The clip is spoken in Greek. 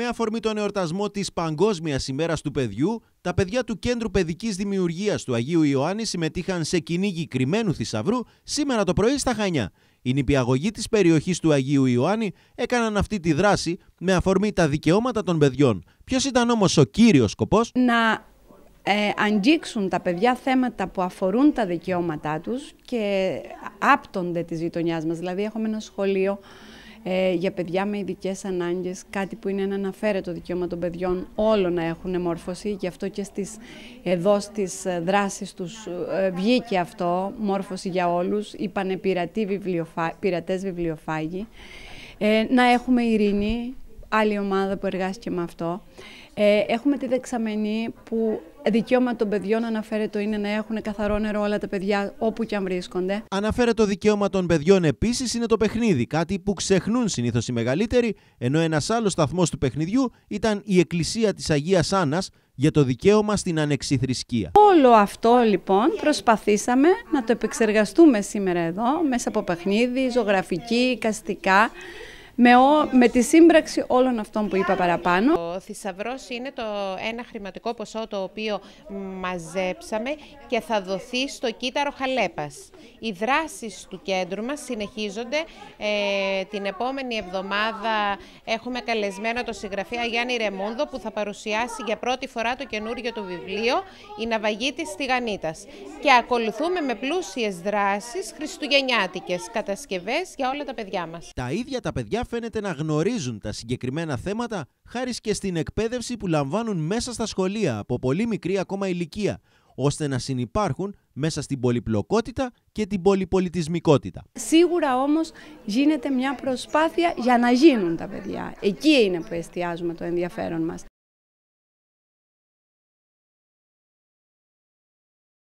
Με αφορμή τον εορτασμό της Παγκόσμιας ημέρας του παιδιού, τα παιδιά του Κέντρου Παιδικής Δημιουργίας του Αγίου Ιωάννη συμμετείχαν σε κυνήγι κρυμμένου θησαυρού σήμερα το πρωί στα Χανιά. Οι νηπιαγωγοί της περιοχής του Αγίου Ιωάννη έκαναν αυτή τη δράση με αφορμή τα δικαιώματα των παιδιών. Ποιος ήταν όμως ο κύριος σκοπός, Να ε, αγγίξουν τα παιδιά θέματα που αφορούν τα δικαιώματά τους και άπτονται της γειτονιάς μας, Δηλαδή έχουμε ένα σχολείο ε, για παιδιά με ειδικές ανάγκες, κάτι που είναι ένα αναφέρετο δικαίωμα των παιδιών όλων να έχουν μόρφωση. Γι' αυτό και στις, εδώ στις ε, δράσεις τους ε, βγήκε αυτό, μόρφωση για όλους. Είπανε πειρατέ βιβλιοφά, βιβλιοφάγοι. να έχουμε ειρήνη, άλλη ομάδα που εργάστηκε με αυτό. Ε, έχουμε τη δεξαμενή που δικαίωμα των παιδιών αναφέρεται είναι να έχουν καθαρό νερό όλα τα παιδιά όπου και αν βρίσκονται. το δικαίωμα των παιδιών επίσης είναι το παιχνίδι, κάτι που ξεχνούν συνήθως οι μεγαλύτεροι, ενώ ένας άλλος σταθμός του παιχνιδιού ήταν η Εκκλησία της Αγίας Άννας για το δικαίωμα στην ανεξιθρησκεία. Όλο αυτό λοιπόν προσπαθήσαμε να το επεξεργαστούμε σήμερα εδώ μέσα από παιχνίδι, ζωγραφική, καστικά με, ο, με τη σύμπραξη όλων αυτών που είπα παραπάνω. Ο θησαυρός είναι το ένα χρηματικό ποσό το οποίο μαζέψαμε και θα δοθεί στο κύτταρο Χαλέπας. Οι δράσεις του κέντρου μας συνεχίζονται. Ε, την επόμενη εβδομάδα έχουμε καλεσμένο το συγγραφέα Γιάννη Ρεμούνδο που θα παρουσιάσει για πρώτη φορά το καινούριο του βιβλίο «Η ναυαγή της Και ακολουθούμε με πλούσιες δράσεις χριστουγεννιάτικες κατασκευές για όλα τα παιδιά μας. Τα ίδια τα παιδιά φαίνεται να γνωρίζουν τα συγκεκριμένα θέματα χάρη και στην εκπαίδευση που λαμβάνουν μέσα στα σχολεία από πολύ μικρή ακόμα ηλικία, ώστε να συνεπάρχουν μέσα στην πολυπλοκότητα και την πολυπολιτισμικότητα. Σίγουρα όμως γίνεται μια προσπάθεια για να γίνουν τα παιδιά. Εκεί είναι που εστιάζουμε το ενδιαφέρον μας.